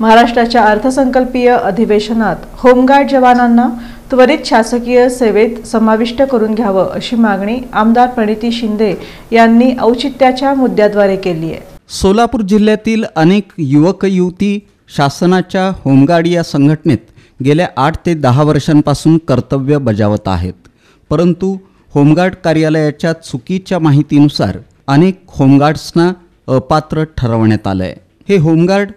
महाराष्ट्राच्या अर्थसंकल्पीय अधिवेशनात होमगार्ड जवानांना त्वरित शासकीय सेवेत समाविष्ट करून घ्यावं अशी मागणी आमदार प्रणिती शिंदे यांनी औचित्याच्या मुद्द्याद्वारे केली आहे सोलापूर जिल्ह्यातील अनेक युवक युवती शासनाच्या होमगार्ड या संघटनेत गेल्या आठ ते दहा वर्षांपासून कर्तव्य बजावत आहेत परंतु होमगार्ड कार्यालयाच्या चुकीच्या माहितीनुसार अनेक होमगार्ड्सना अपात्र ठरवण्यात आलं आहे हे होमगार्ड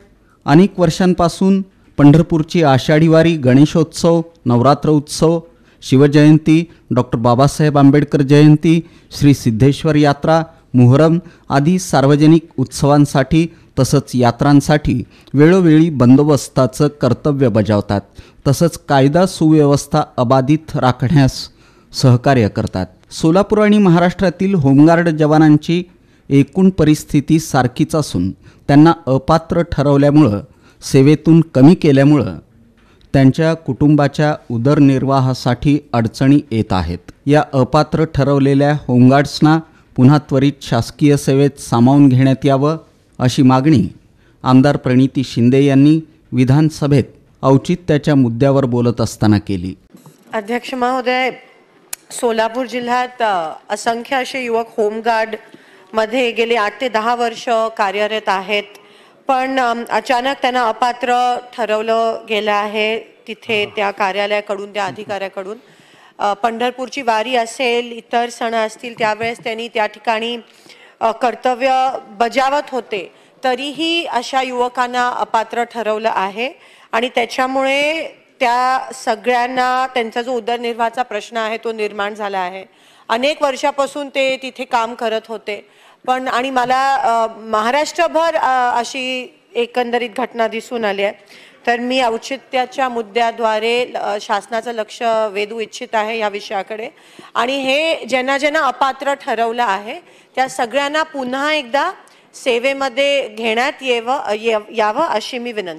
अनेक वर्षांपासून पंढरपूरची आषाढी वारी गणेशोत्सव नवरात्र उत्सव शिवजयंती डॉक्टर बाबासाहेब आंबेडकर जयंती श्री सिद्धेश्वर यात्रा मुहरम आदी सार्वजनिक उत्सवांसाठी तसंच यात्रांसाठी वेळोवेळी बंदोबस्ताचं कर्तव्य बजावतात तसंच कायदा सुव्यवस्था अबाधित राखण्यास सहकार्य करतात सोलापूर आणि महाराष्ट्रातील होमगार्ड जवानांची एकूण परिस्थिती सारखीच असून त्यांना अपात्र ठरवल्यामुळं सेवेतून कमी केल्यामुळं त्यांच्या कुटुंबाच्या उदरनिर्वाहासाठी अडचणी येत आहेत या अपात्र ठरवलेल्या होमगार्ड्सना पुन्हा त्वरित शासकीय सेवेत सामावून घेण्यात यावं अशी मागणी आमदार प्रणिती शिंदे यांनी विधानसभेत औचित्याच्या मुद्द्यावर बोलत असताना केली अध्यक्ष महोदय सोलापूर जिल्ह्यात असंख्य असे युवक होमगार्ड मध्ये गेली आठ ते दहा वर्ष कार्यरत आहेत पण अचानक त्यांना अपात्र ठरवलं गेलं आहे तिथे त्या कार्यालयाकडून त्या अधिकाऱ्याकडून पंढरपूरची वारी असेल इतर सण असतील त्यावेळेस त्यांनी त्या ठिकाणी कर्तव्य बजावत होते तरीही अशा युवकांना अपात्र ठरवलं आहे आणि त्याच्यामुळे त्या सगळ्यांना त्यांचा जो उदरनिर्वाहाचा प्रश्न आहे तो निर्माण झाला आहे अनेक वर्षापासून ते तिथे काम करत होते पण आणि मला महाराष्ट्रभर अशी एकंदरीत घटना दिसून आली आहे तर मी औचित्याच्या मुद्द्याद्वारे शासनाचं लक्ष वेधू इच्छित आहे या विषयाकडे आणि हे ज्यांना ज्यांना अपात्र ठरवलं आहे त्या सगळ्यांना पुन्हा एकदा सेवेमध्ये घेण्यात येवं यावं अशी मी विनंती